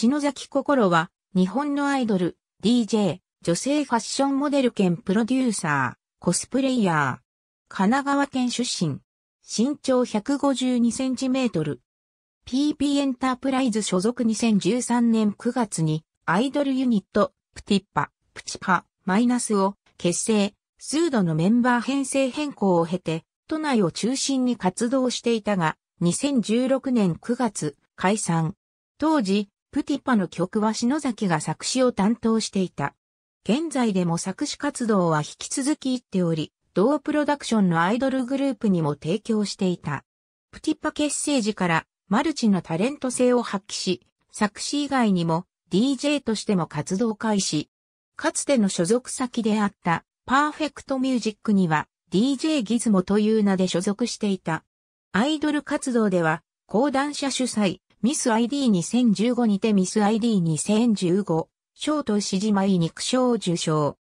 篠崎心は、日本のアイドル、DJ、女性ファッションモデル兼プロデューサー、コスプレイヤー。神奈川県出身。身長152センチメートル。PP エンタープライズ所属2013年9月にアイドルユニットプティッパ、プチパ、マイナスを結成、数度のメンバー編成変更を経て都内を中心に活動していたが2016年9月解散。当時プティパの曲は篠崎が作詞を担当していた。現在でも作詞活動は引き続き行っており、同プロダクションのアイドルグループにも提供していた。プティパ結成時からマルチのタレント性を発揮し、作詞以外にも DJ としても活動開始。かつての所属先であったパーフェクトミュージックには DJ ギズモという名で所属していた。アイドル活動では講談社主催、ミス ID2015 にてミス ID2015、ショート石島い肉賞受賞。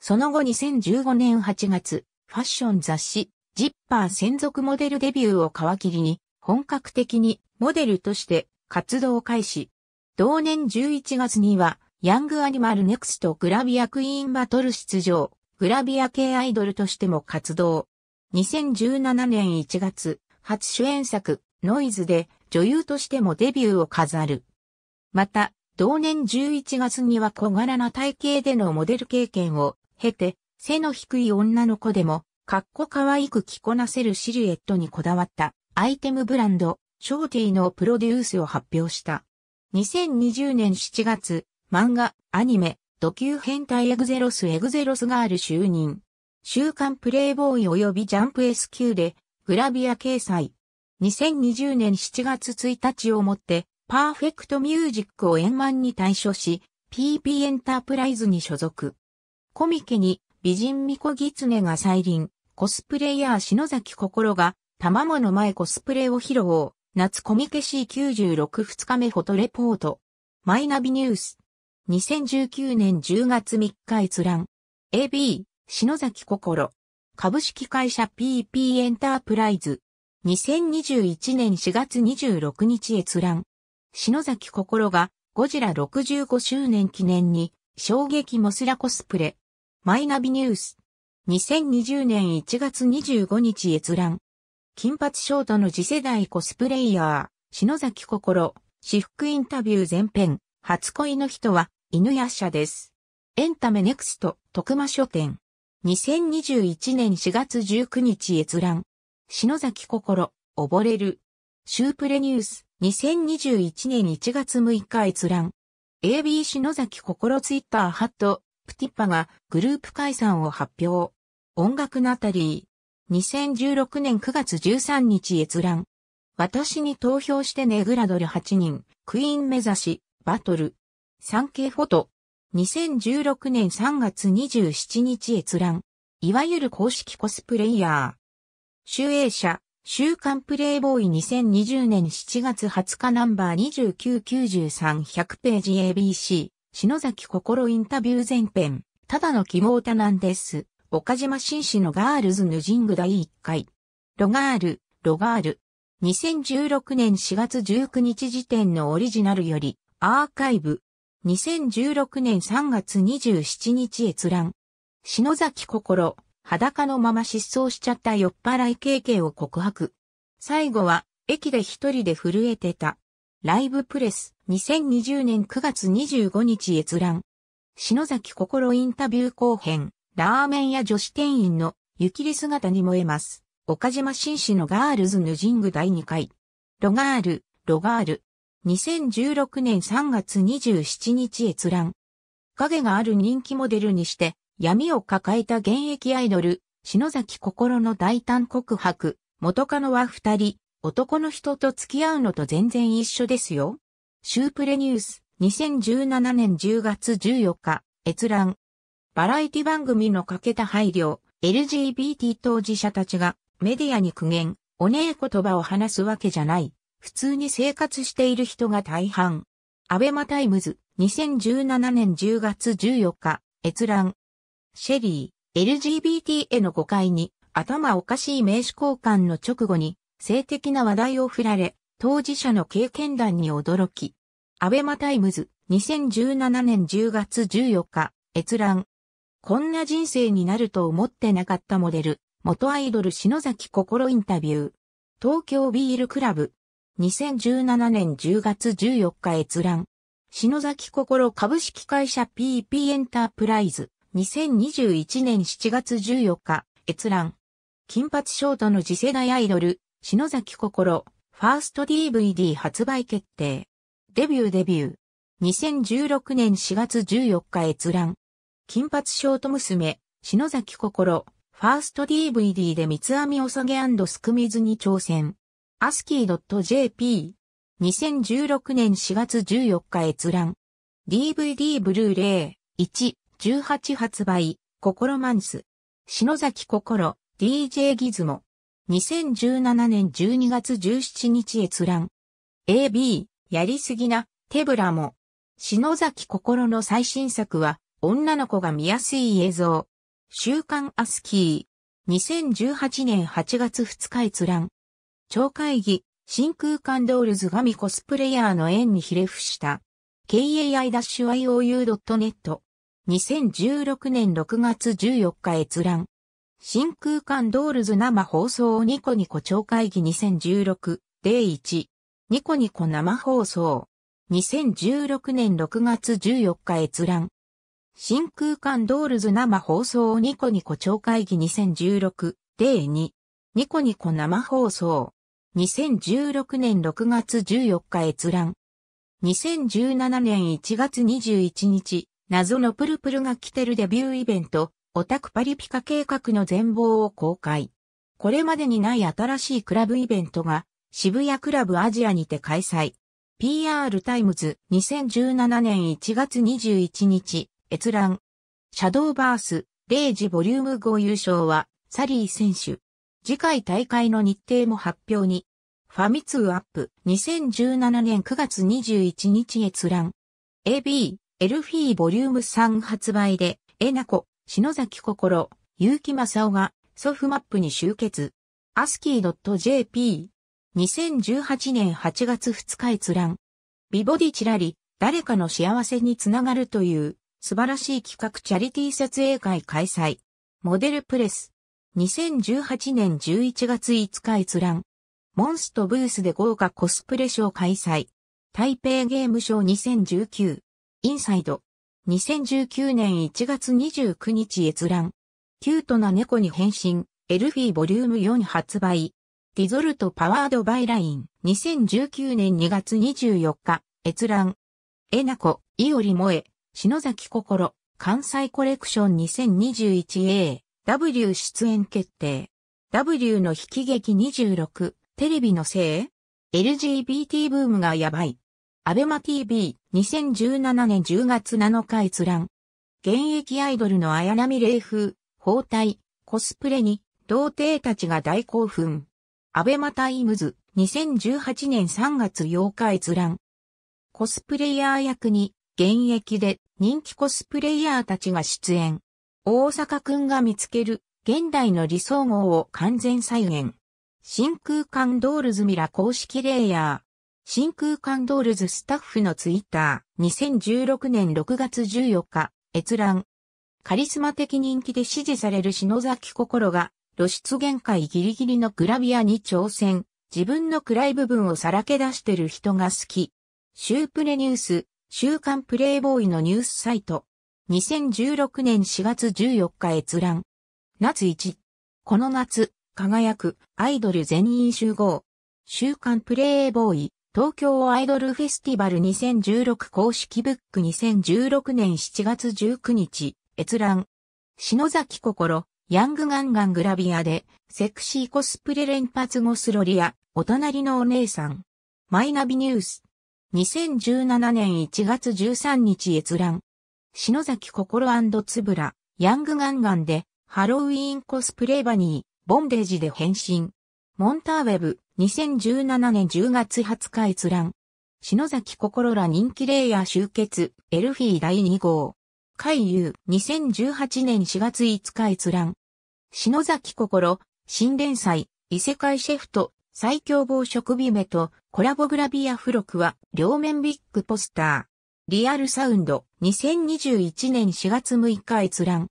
その後2015年8月、ファッション雑誌、ジッパー専属モデルデビューを皮切りに、本格的にモデルとして活動開始。同年11月には、ヤングアニマルネクストグラビアクイーンバトル出場、グラビア系アイドルとしても活動。2017年1月、初主演作、ノイズで女優としてもデビューを飾る。また、同年11月には小柄な体型でのモデル経験を経て、背の低い女の子でも、かっこ可愛く着こなせるシルエットにこだわったアイテムブランド、ショーティーのプロデュースを発表した。2020年7月、漫画、アニメ、ド級変態エグゼロスエグゼロスガール就任。週刊プレイボーイ及びジャンプ S q でグラビア掲載。2020年7月1日をもって、パーフェクトミュージックを円満に退所し、PP エンタープライズに所属。コミケに美人巫女狐が再臨、コスプレイヤー篠崎心が、玉物前コスプレを披露、夏コミケ C96 2日目フォトレポート。マイナビニュース。2019年10月3日閲覧。AB、篠崎心。株式会社 PP エンタープライズ。2021年4月26日閲覧。篠崎心がゴジラ65周年記念に衝撃モスラコスプレ。マイナビニュース。2020年1月25日閲覧。金髪ショートの次世代コスプレイヤー、篠崎心、私服インタビュー前編、初恋の人は犬や社です。エンタメネクスト、徳間書店。2021年4月19日閲覧。篠崎心、溺れる。シュープレニュース、2021年1月6日閲覧。AB 篠崎心ツイッターハット、プティッパがグループ解散を発表。音楽ナタリー。2016年9月13日閲覧。私に投票してねグラドル8人、クイーン目指し、バトル。産経フォト。2016年3月27日閲覧。いわゆる公式コスプレイヤー。集英社、週刊プレイボーイ2020年7月20日ナンバー2993100ページ ABC、篠崎心インタビュー前編、ただの肝望多なんです。岡島紳士のガールズヌジング第1回。ロガール、ロガール。2016年4月19日時点のオリジナルより、アーカイブ。2016年3月27日閲覧。篠崎心、裸のまま失踪しちゃった酔っ払い経験を告白。最後は、駅で一人で震えてた。ライブプレス、2020年9月25日閲覧。篠崎心インタビュー後編、ラーメン屋女子店員のゆきり姿に燃えます。岡島紳士のガールズヌジング第2回。ロガール、ロガール。2016年3月27日閲覧。影がある人気モデルにして、闇を抱えた現役アイドル、篠崎心の大胆告白、元カノは二人、男の人と付き合うのと全然一緒ですよ。シュープレニュース、2017年10月14日、閲覧。バラエティ番組のかけた配慮、LGBT 当事者たちがメディアに苦言、おねえ言葉を話すわけじゃない。普通に生活している人が大半。アベマタイムズ、2017年10月14日、閲覧。シェリー、LGBT への誤解に、頭おかしい名刺交換の直後に、性的な話題を振られ、当事者の経験談に驚き。アベマタイムズ、2017年10月14日、閲覧。こんな人生になると思ってなかったモデル、元アイドル篠崎心インタビュー。東京ビールクラブ。2017年10月14日閲覧。篠崎心株式会社 PP エンタープライズ。2021年7月14日、閲覧。金髪ショートの次世代アイドル、篠崎心、ファースト DVD 発売決定。デビューデビュー。2016年4月14日閲覧。金髪ショート娘、篠崎心、ファースト DVD で三つ編みおさげすくみずに挑戦。アスキー .jp。2016年4月14日閲覧。DVD ブルーレイ1。18発売、心マンス。篠崎心、DJ ギズモ。2017年12月17日閲覧。AB、やりすぎな、手ぶらも。篠崎心の最新作は、女の子が見やすい映像。週刊アスキー。2018年8月2日閲覧。超会議、真空管ドールズ神コスプレイヤーの縁にひれ伏した。k a i-iou.net 2016年6月14日閲覧。真空管ドールズ生放送ニコニコ超会議2016、例1。ニコニコ生放送。2016年6月14日閲覧。真空管ドールズ生放送ニコニコ超会議2016、例2。ニコニコ生放送。2016年6月14日閲覧。2017年1月21日、謎のプルプルが来てるデビューイベント、オタクパリピカ計画の全貌を公開。これまでにない新しいクラブイベントが、渋谷クラブアジアにて開催。PR タイムズ2017年1月21日、閲覧。シャドーバース、0時ボリューム5優勝は、サリー選手。次回大会の日程も発表に。ファミ通アップ2017年9月21日閲覧。AB エルフィーボリューム3発売で、えなこ、篠崎心、結城正夫が、ソフマップに集結。アスキー .jp。2018年8月2日閲覧。ビボディチラリ、誰かの幸せにつながるという、素晴らしい企画チャリティー撮影会開催。モデルプレス。2018年11月5日閲覧。モンストブースで豪華コスプレショー開催。台北ゲームショー2019。インサイド。2019年1月29日閲覧。キュートな猫に変身。エルフィーボリューム4発売。ディゾルトパワードバイライン。2019年2月24日。閲覧。えなこ、いおりもえ、篠崎心。関西コレクション 2021A。W 出演決定。W の引き劇26。テレビのせい ?LGBT ブームがやばい。アベマ TV、2017年10月7日閲覧。現役アイドルの綾波霊風、包帯、コスプレに、童貞たちが大興奮。アベマタイムズ、2018年3月8日閲覧。コスプレイヤー役に、現役で人気コスプレイヤーたちが出演。大阪くんが見つける、現代の理想号を完全再現。真空管ドールズミラ公式レイヤー。真空管ドールズスタッフのツイッター、2016年6月14日、閲覧。カリスマ的人気で支持される篠崎心が、露出限界ギリギリのグラビアに挑戦。自分の暗い部分をさらけ出してる人が好き。シュープレニュース、週刊プレイボーイのニュースサイト。2016年4月14日閲覧。夏1。この夏、輝く、アイドル全員集合。週刊プレイボーイ。東京アイドルフェスティバル2016公式ブック2016年7月19日、閲覧。篠崎心、ヤングガンガングラビアで、セクシーコスプレ連発ゴスロリア、お隣のお姉さん。マイナビニュース。2017年1月13日閲覧。篠崎心つぶら、ヤングガンガンで、ハロウィーンコスプレバニー、ボンデージで変身。モンターウェブ。2017年10月20日閲覧。篠崎心ら人気レイヤー集結、エルフィー第2号。海遊、2018年4月5日閲覧。篠崎心、新連載、異世界シェフと、最強暴食ビメと、コラボグラビア付録は、両面ビッグポスター。リアルサウンド、2021年4月6日閲覧。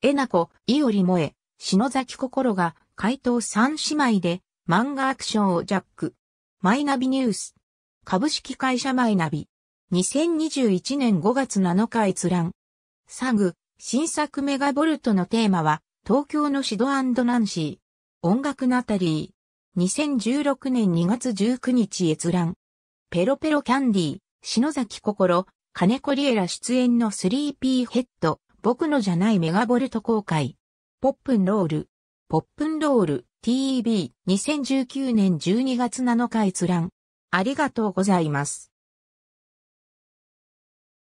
えなこ、いおりもえ、篠崎心が、怪盗三姉妹で、漫画アクションをジャック。マイナビニュース。株式会社マイナビ。2021年5月7日閲覧。サグ、新作メガボルトのテーマは、東京のシドナンシー。音楽ナタリー。2016年2月19日閲覧。ペロペロキャンディー、篠崎心、金子リエラ出演のスリーピーヘッド、僕のじゃないメガボルト公開。ポップンロール。ポップンロール。TEB2019 年12月7日閲覧。ありがとうございます。